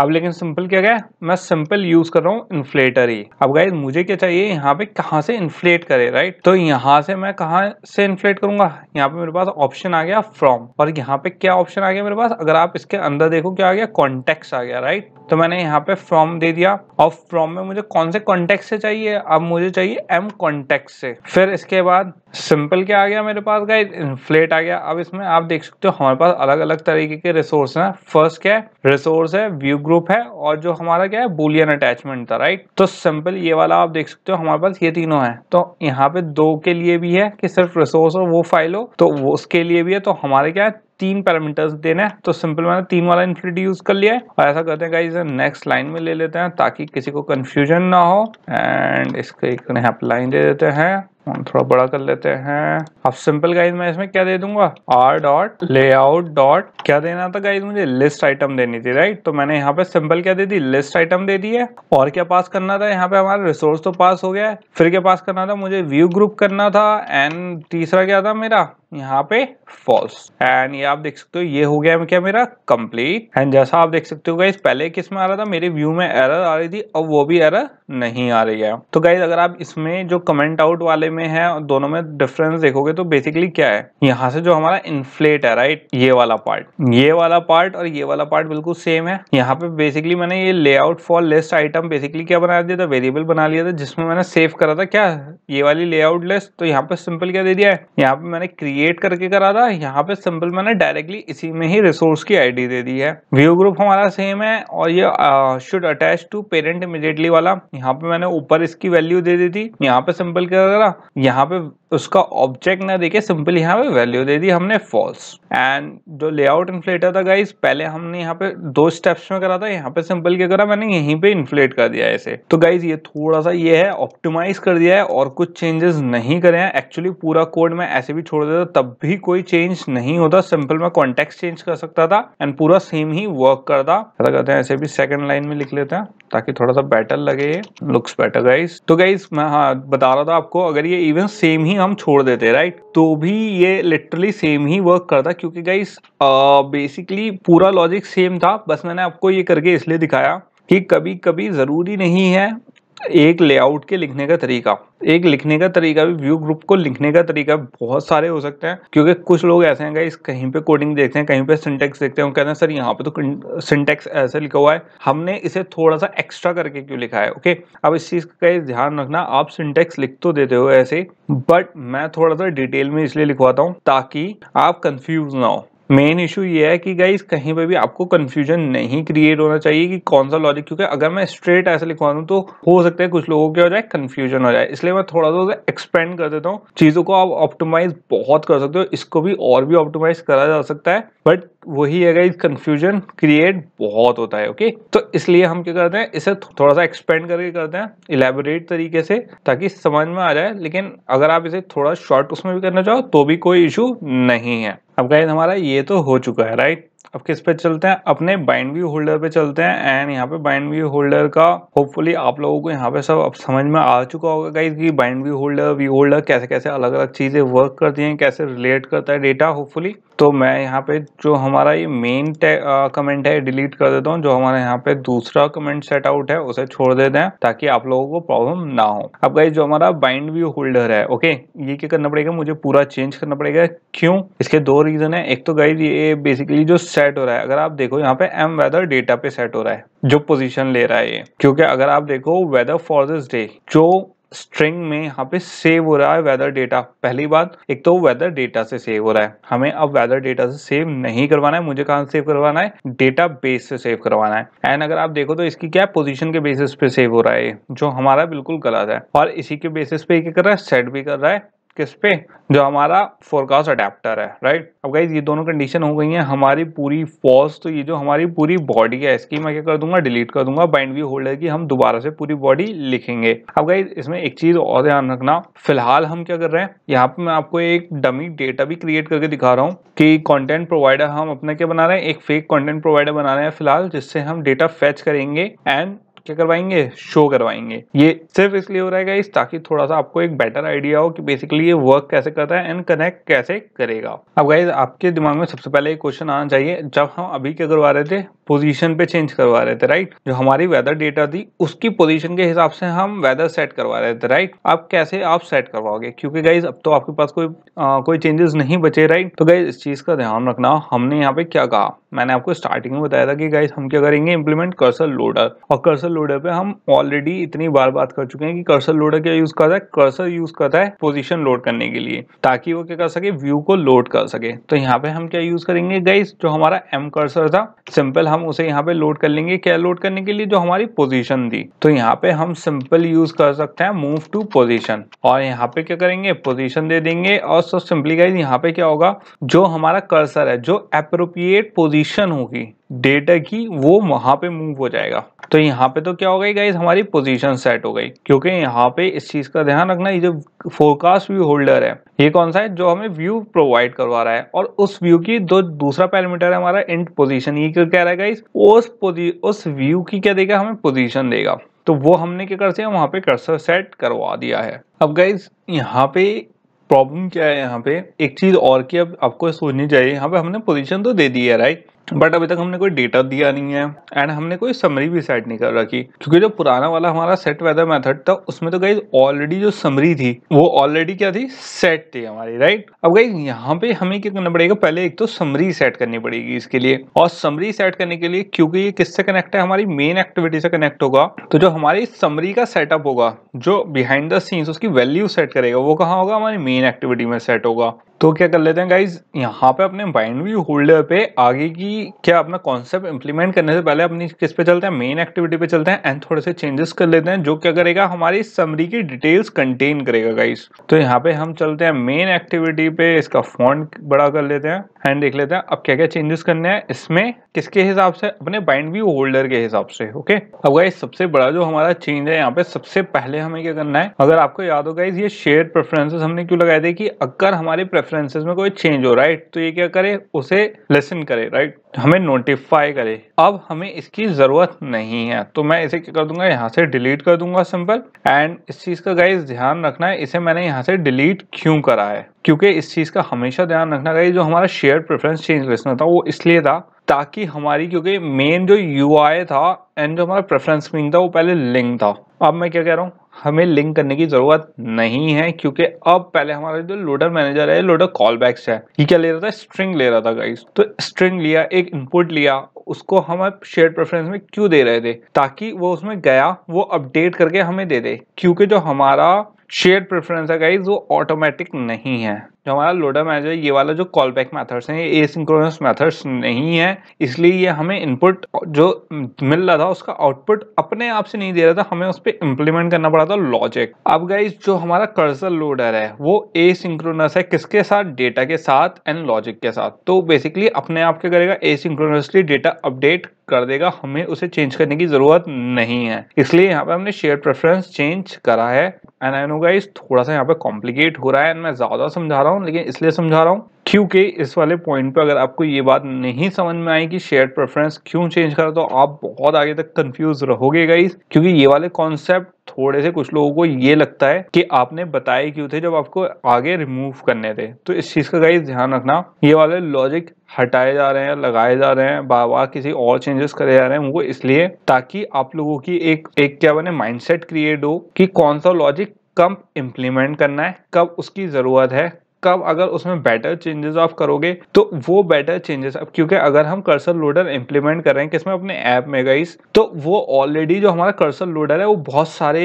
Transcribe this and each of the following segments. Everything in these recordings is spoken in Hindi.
अब लेकिन सिंपल क्या गया मैं सिंपल यूज कर रहा हूँ इन्फ्लेटर ही अब गाइज मुझे क्या चाहिए यहाँ पे कहाँ से इन्फ्लेट करे राइट तो यहाँ से मैं कहा से इन्फ्लेट करूंगा यहाँ पे मेरे पास ऑप्शन आ गया फ्रॉम और यहाँ पे क्या ऑप्शन आ गया मेरे पास अगर आप इसके अंदर देखो क्या आ गया कॉन्टेक्ट आ गया राइट तो मैंने यहाँ पे फ्रॉम दे दिया और फ्रॉम में मुझे कौन से कॉन्टेक्ट से चाहिए अब मुझे चाहिए एम कॉन्टेक्ट से फिर इसके बाद सिंपल क्या आ गया मेरे पास गाइज इन्फ्लेट आ गया अब इसमें आप देख सकते हो हमारे पास अलग अलग तरीके के रिसोर्स हैं फर्स्ट क्या है रिसोर्स है व्यू ग्रुप है और जो हमारा क्या है बुलियन अटैचमेंट था राइट तो सिंपल ये वाला आप देख सकते हो हमारे पास ये तीनों है तो यहाँ पे दो के लिए भी है कि सिर्फ रिसोर्स और वो फाइल हो तो वो उसके लिए भी है तो हमारे क्या है तीन पैरामीटर्स देना है तो सिंपल मैंने तीन वाला इन्फिनिटी यूज कर लिया है और ऐसा करते हैं गाइस नेक्स्ट लाइन में ले लेते हैं ताकि किसी को कंफ्यूजन ना हो एंड इसके एक लाइन दे देते हैं फोन थोड़ा बड़ा कर लेते हैं अब सिंपल गाइज मैं इसमें क्या दे दूंगा आर डॉट लेआउट डॉट क्या देना था गाइज मुझे लिस्ट आइटम देनी थी राइट तो मैंने यहाँ पे सिंपल क्या दे दी लिस्ट आइटम दे दी है और क्या पास करना था यहाँ पे हमारा रिसोर्स तो पास हो गया है फिर क्या पास करना था मुझे व्यू ग्रुप करना था एंड तीसरा क्या था मेरा यहाँ पे फॉल्स एंड ये आप देख सकते हो ये हो गया क्या मेरा कंप्लीट एंड जैसा आप देख सकते हो गाइज पहले किस में आ रहा था मेरे व्यू में एरर आ रही थी अब वो भी एरर नहीं आ रही है तो गाइज अगर आप इसमें जो कमेंट आउट वाले में है दोनों में डिफरेंस देखोगे तो बेसिकली क्या है यहाँ से जो हमारा इन्फ्लेट है राइट ये वाला पार्ट ये वाला पार्ट और ये वाला पार्ट बिल्कुल सेम है यहाँ पे बेसिकली मैंने ये layout for list item basically क्या बना दिया था वेरिएबल बना लिया था जिसमें मैंने सेव करा था क्या ये वाली लेआउट लिस्ट तो यहाँ पे सिंपल क्या दे दिया है यहाँ पे मैंने क्रिएट क्रिएट करके करा था यहाँ पे सिंपल मैंने डायरेक्टली इसी में ही रिसोर्स की आईडी दे दी है व्यू ग्रुप हमारा सेम है और ये should attach to parent immediately वाला यहाँ पे मैंने ऊपर इसकी वैल्यू दे दी थी यहाँ पे सिंपल क्या करा यहाँ पे उसका ऑब्जेक्ट ना देखे सिंपल यहाँ पे वैल्यू दे दी हमने फॉल्स एंड जो लेआउट इन्फ्लेटर था गाइस पहले हमने यहाँ पे दो स्टेप्स में करा था यहाँ पे सिंपल क्या करा मैंने यहीं पे इन्फ्लेट कर दिया इसे तो गाइज ये थोड़ा सा ये है ऑप्टिमाइज कर दिया है और कुछ चेंजेस नहीं करे हैं एक्चुअली पूरा कोड मैं ऐसे भी छोड़ देता तब भी कोई चेंज नहीं होता सिंपल में कॉन्टेक्स चेंज कर सकता था एंड पूरा सेम ही वर्क करता ऐसा करते हैं ऐसे भी सेकंड लाइन में लिख लेते हैं ताकि थोड़ा सा बेटर लगे लुक्स बेटर गाइस तो गाइस मैं हाँ बता रहा था आपको अगर ये इवन सेम ही हम छोड़ देते राइट तो भी ये लिटरली सेम ही वर्क करता क्योंकि गाइस बेसिकली पूरा लॉजिक सेम था बस मैंने आपको ये करके इसलिए दिखाया कि कभी कभी ज़रूरी नहीं है एक लेआउट के लिखने का तरीका एक लिखने का तरीका भी व्यू ग्रुप को लिखने का तरीका बहुत सारे हो सकते हैं क्योंकि कुछ लोग ऐसे हैं इस कहीं पे कोडिंग देखते हैं कहीं पे सिंटेक्स देखते हैं कहते हैं सर यहाँ पे तो सिंटेक्स ऐसे लिखा हुआ है हमने इसे थोड़ा सा एक्स्ट्रा करके क्यों लिखा है ओके अब इस चीज़ का ध्यान रखना आप सिंटेक्स लिख तो देते हो ऐसे बट मैं थोड़ा सा डिटेल में इसलिए लिखवाता हूँ ताकि आप कंफ्यूज ना हो मेन इशू ये है कि गाइज कहीं पर भी आपको कंफ्यूजन नहीं क्रिएट होना चाहिए कि कौन सा लॉजिक क्योंकि अगर मैं स्ट्रेट ऐसे लिखवा दूँ तो हो सकता है कुछ लोगों के हो जाए कंफ्यूजन हो जाए इसलिए मैं थोड़ा सा एक्सपेंड कर देता हूँ चीज़ों को आप ऑप्टिमाइज बहुत कर सकते हो इसको भी और भी ऑप्टिमाइज करा जा सकता है बट वही है गाइज कंफ्यूजन क्रिएट बहुत होता है ओके तो इसलिए हम क्या करते हैं इसे थोड़ा सा एक्सपेंड करके करते हैं इलेबोरेट तरीके से ताकि समझ में आ जाए लेकिन अगर आप इसे थोड़ा शॉर्ट उसमें भी करना चाहो तो भी कोई इशू नहीं है अब गाइज हमारा ये तो हो चुका है राइट अब किस पे चलते हैं अपने बाइंड व्यू होल्डर पे चलते हैं एंड यहाँ पे बाइंड व्यू होल्डर का होपफुली आप लोगों को यहाँ पे सब अब समझ में आ चुका होगा गाइज कि bind view holder view holder कैसे कैसे अलग अलग चीज़ें वर्क करती हैं कैसे रिलेट करता है डेटा होपफुली तो मैं यहाँ पे जो हमारा ये मेन कमेंट है डिलीट कर देता हूँ जो हमारा यहाँ पे दूसरा कमेंट सेट आउट है उसे छोड़ देते हैं ताकि आप लोगों को प्रॉब्लम ना हो अब गाइज जो हमारा बाइंड व्यू होल्डर है ओके ये क्या करना पड़ेगा मुझे पूरा चेंज करना पड़ेगा क्यों इसके दो रीजन है एक तो गाइज ये बेसिकली जो सेट हो रहा है अगर आप देखो यहाँ पे एम वेदर डेटा पे सेट हो रहा है जो पोजिशन ले रहा है ये क्योंकि अगर आप देखो वेदर फॉर दिस डे जो स्ट्रिंग में यहाँ पे सेव हो रहा है वेदर डेटा पहली बात एक तो वेदर डेटा से सेव हो रहा है हमें अब वेदर डेटा से सेव नहीं करवाना है मुझे कहां सेव करवाना है डेटा बेस से सेव करवाना है एंड अगर आप देखो तो इसकी क्या पोजीशन के बेसिस पे सेव हो रहा है जो हमारा बिल्कुल गलत है और इसी के बेसिस पे क्या कर रहा है सेट भी कर रहा है किस पे जो हमारा फोरकास्ट अडेप्टर है राइट अब गाइज ये दोनों कंडीशन हो गई हैं हमारी पूरी फॉल्स तो ये जो हमारी पूरी बॉडी है इसकी मैं क्या कर दूंगा डिलीट कर दूंगा बाइंड व्यू होल्डर की हम दोबारा से पूरी बॉडी लिखेंगे अब गाइज इसमें एक चीज और ध्यान रखना फिलहाल हम क्या कर रहे हैं यहाँ पे मैं आपको एक डमी डेटा भी क्रिएट करके दिखा रहा हूँ कि कॉन्टेंट प्रोवाइडर हम अपना क्या बना रहे हैं एक फेक कॉन्टेंट प्रोवाइडर बना रहे हैं फिलहाल जिससे हम डेटा फैच करेंगे एंड क्या करवाएंगे शो करवाएंगे ये सिर्फ इसलिए हो रहा है गाइस ताकि थोड़ा सा आपको एक बेटर आइडिया हो कि बेसिकली ये वर्क कैसे करता है एंड कनेक्ट कैसे करेगा अब गाइज आपके दिमाग में सबसे पहले एक क्वेश्चन आना चाहिए जब हम अभी क्या करवा रहे थे पोजीशन पे चेंज करवा रहे थे राइट जो हमारी वेदर डेटा थी उसकी पोजिशन के हिसाब से हम वेदर सेट करवा रहे थे राइट अब कैसे आप सेट करवाओगे क्योंकि गाइज अब तो आपके पास कोई आ, कोई चेंजेस नहीं बचे राइट तो गाइज इस चीज का ध्यान रखना हमने यहाँ पे क्या कहा मैंने आपको स्टार्टिंग में बताया था कि गाइस हम क्या करेंगे इंप्लीमेंट कर्सर लोडर और कर्सर लोडर पे हम ऑलरेडी इतनी बार बात कर चुके हैं कि कर्सर लोडर क्या यूज करता है कर्सर यूज करता है पोजीशन लोड करने के लिए ताकि वो क्या कर सके व्यू को लोड कर सके तो यहाँ पे हम क्या यूज करेंगे गाइस जो हमारा एम कर्सर था सिंपल हम उसे यहाँ पे लोड कर लेंगे क्या लोड करने के लिए जो हमारी पोजिशन थी तो यहाँ पे हम सिंपल यूज कर सकते हैं मूव टू पोजिशन और यहाँ पे क्या करेंगे पोजिशन दे देंगे और सिंपली गाइज यहाँ पे क्या होगा जो हमारा कर्सर है जो अप्रोप्रिएट पोजिशन पोजीशन होगी डेटा की वो वहां पे मूव हो जाएगा तो यहाँ पे तो क्या हो गई गाइज हमारी पोजीशन सेट हो गई क्योंकि यहाँ पे इस चीज का ध्यान रखना ये जो फोरकास्ट व्यू होल्डर है ये कौन सा है जो हमें व्यू प्रोवाइड करवा रहा है और उस व्यू की जो दूसरा पैरामीटर है हमारा इंट पोजिशन ये क्या कह रहा है गाइज उस उस व्यू की क्या देगा हमें पोजिशन देगा तो वो हमने क्या कर दिया वहां पे कर्सर सेट करवा दिया है अब गाइज यहाँ पे प्रॉब्लम क्या है यहाँ पे एक चीज और की अब आपको सोचनी चाहिए यहाँ पे हमने पोजीशन तो दे दी है राइट बट अभी तक हमने कोई डेटा दिया नहीं है एंड हमने कोई समरी भी सेट नहीं कर रखी क्योंकि जो पुराना वाला हमारा सेट वेदर मेथड था उसमें तो गई ऑलरेडी जो समरी थी वो ऑलरेडी क्या थी सेट थी हमारी राइट अब गई यहाँ पे हमें क्या करना पड़ेगा पहले एक तो समरी सेट करनी पड़ेगी इसके लिए और समरी सेट करने के लिए क्योंकि ये किससे कनेक्ट है हमारी मेन एक्टिविटी से कनेक्ट होगा तो जो हमारी समरी का सेटअप होगा जो बिहाइंड द सीन्स उसकी वैल्यू सेट करेगा वो कहाँ होगा हमारी मेन एक्टिविटी में सेट होगा तो क्या कर लेते हैं गाइज यहाँ पे अपने बाइंड व्यू होल्डर पे आगे की क्या अपना कॉन्सेप्ट इंप्लीमेंट करने से पहले अपनी किस पे चलते हैं मेन एक्टिविटी पे चलते हैं एंड थोड़े से चेंजेस कर लेते हैं जो क्या करेगा हमारी समरी की डिटेल्स कंटेन करेगा गाइज तो यहाँ पे हम चलते हैं मेन एक्टिविटी पे इसका फॉन्ट बड़ा कर लेते हैं एंड देख लेते हैं अब क्या क्या चेंजेस करने हैं इसमें किसके हिसाब से अपने बाइंड व्यू होल्डर के हिसाब से ओके अब गाइज सबसे बड़ा जो हमारा चेंज है यहाँ पे सबसे पहले हमें क्या करना है अगर आपको याद हो गाइज ये शेयर प्रेफरेंसेस हमने क्यों लगाए थे कि अगर हमारे प्रेफरेंसेस में कोई चेंज हो राइट तो ये क्या करे उसे लेसन करे राइट हमें नोटिफाई करे अब हमें इसकी जरूरत नहीं है तो मैं इसे क्या कर दूंगा यहाँ से डिलीट कर दूंगा सिंपल एंड इस चीज का गाइज ध्यान रखना है इसे मैंने यहाँ से डिलीट क्यों करा है क्योंकि इस चीज का हमेशा ध्यान रखना गाइज जो हमारा शेयर प्रेफरेंस चेंज लिस्ट था वो इसलिए था ताकि हमारी क्योंकि मेन जो यू था एंड जो हमारा प्रेफरेंस स्क्रीन था वो पहले लिंक था अब मैं क्या कह रहा हूँ हमें लिंक करने की ज़रूरत नहीं है क्योंकि अब पहले हमारा जो लोडर मैनेजर है लोडर कॉल बैक्स है ये क्या ले रहा था स्ट्रिंग ले रहा था गाइस तो स्ट्रिंग लिया एक इनपुट लिया उसको हम शेयर प्रेफरेंस में क्यों दे रहे थे ताकि वो उसमें गया वो अपडेट करके हमें दे दे क्योंकि जो हमारा शेयर प्रेफरेंस है गाइज वो ऑटोमेटिक नहीं है जो हमारा लोडर मैनेजर ये वाला जो कॉल बैक मैथड्स हैं ये एसिंक्रोनस मैथड्स नहीं है इसलिए ये हमें इनपुट जो मिल रहा था उसका आउटपुट अपने आप से नहीं दे रहा था हमें उस पर इम्प्लीमेंट करना पड़ा था लॉजिक अब गाइज जो हमारा कर्जल लोडर है वो एसिंक्रोनस है किसके साथ डेटा के साथ एंड लॉजिक के साथ तो बेसिकली अपने आप क्या करेगा एसिंक्रोनसली डेटा अपडेट कर देगा हमें उसे चेंज करने की जरूरत नहीं है इसलिए यहाँ पे हमने शेयर प्रेफरेंस चेंज करा है एंड आई नो गाइज थोड़ा सा यहाँ पे कॉम्प्लिकेट हो रहा है एंड मैं ज्यादा समझा रहा हूँ रहा हूँ लेकिन इसलिए समझा रहा हूँ क्योंकि इस वाले पॉइंट पे अगर आपको ये बात नहीं समझ में आई कि शेयर प्रेफरेंस क्यों चेंज करा तो आप बहुत आगे तक कंफ्यूज रहोगे गाइस क्योंकि ये वाले कॉन्सेप्ट थोड़े से कुछ लोगों को ये लगता है कि आपने बताए क्यों थे जब आपको आगे रिमूव करने थे तो इस चीज का गाइस ध्यान रखना ये वाले लॉजिक हटाए जा रहे हैं लगाए जा रहे हैं बार बार किसी और चेंजेस करे जा रहे हैं उनको इसलिए ताकि आप लोगों की एक एक क्या बने माइंड क्रिएट हो कि कौन सा लॉजिक कब इम्प्लीमेंट करना है कब उसकी ज़रूरत है कब अगर उसमें बेटर चेंजेस आप करोगे तो वो बेटर चेंजेस अब क्योंकि अगर हम कर्सर लोडर इंप्लीमेंट कर रहे हैं किसमें अपने ऐप में गाइस तो वो ऑलरेडी जो हमारा कर्सर लोडर है वो बहुत सारे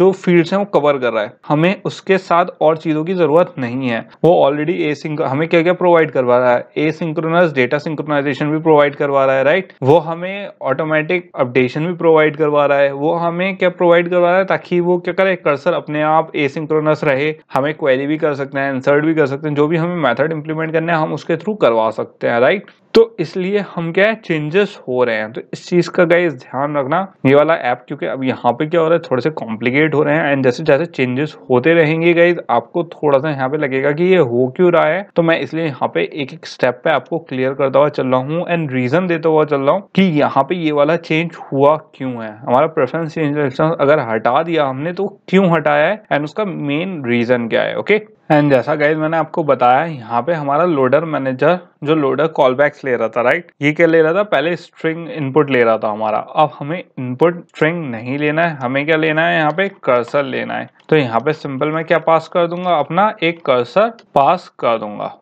जो फील्ड्स हैं वो कवर कर रहा है हमें उसके साथ और चीज़ों की ज़रूरत नहीं है वो ऑलरेडी ए हमें क्या क्या प्रोवाइड करवा रहा है ए सिंक्रोनस डेटा सिंक्रोनाइजेशन भी प्रोवाइड करवा रहा है राइट वो हमें ऑटोमेटिक अपडेशन भी प्रोवाइड करवा रहा है वो हमें क्या प्रोवाइड करवा रहा है ताकि वो क्या करे कर्सर अपने आप ए रहे हमें क्वेरी भी कर सकते हैं इंसर्ट भी कर सकते हैं जो भी हमें मेथड इंप्लीमेंट करना है हम उसके थ्रू करवा सकते हैं राइट तो इसलिए हम क्या है चेंजेस हो रहे हैं तो इस चीज का गाइज ध्यान रखना ये वाला ऐप क्योंकि अब यहाँ पे क्या हो रहा है थोड़े से कॉम्प्लिकेट हो रहे हैं एंड जैसे जैसे चेंजेस होते रहेंगे गाइज आपको थोड़ा सा यहाँ पे लगेगा कि ये हो क्यों रहा है तो मैं इसलिए यहाँ पे एक एक स्टेप पे आपको क्लियर करता हुआ चल रहा हूँ एंड रीजन देता हुआ चल रहा हूँ कि यहाँ पे ये वाला चेंज हुआ क्यों है हमारा प्रेफरेंस अगर हटा दिया हमने तो क्यों हटाया है एंड उसका मेन रीजन क्या है ओके एंड जैसा गाइज मैंने आपको बताया यहाँ पे हमारा लोडर मैनेजर जो लोडर कॉल बैक्स ले रहा था राइट ये क्या ले रहा था पहले स्ट्रिंग इनपुट ले रहा था हमारा अब हमें इनपुट स्ट्रिंग नहीं लेना है हमें क्या लेना है यहाँ पे कर्सर लेना है तो यहाँ पे सिंपल मैं क्या पास कर दूंगा अपना एक कर्सर पास कर दूंगा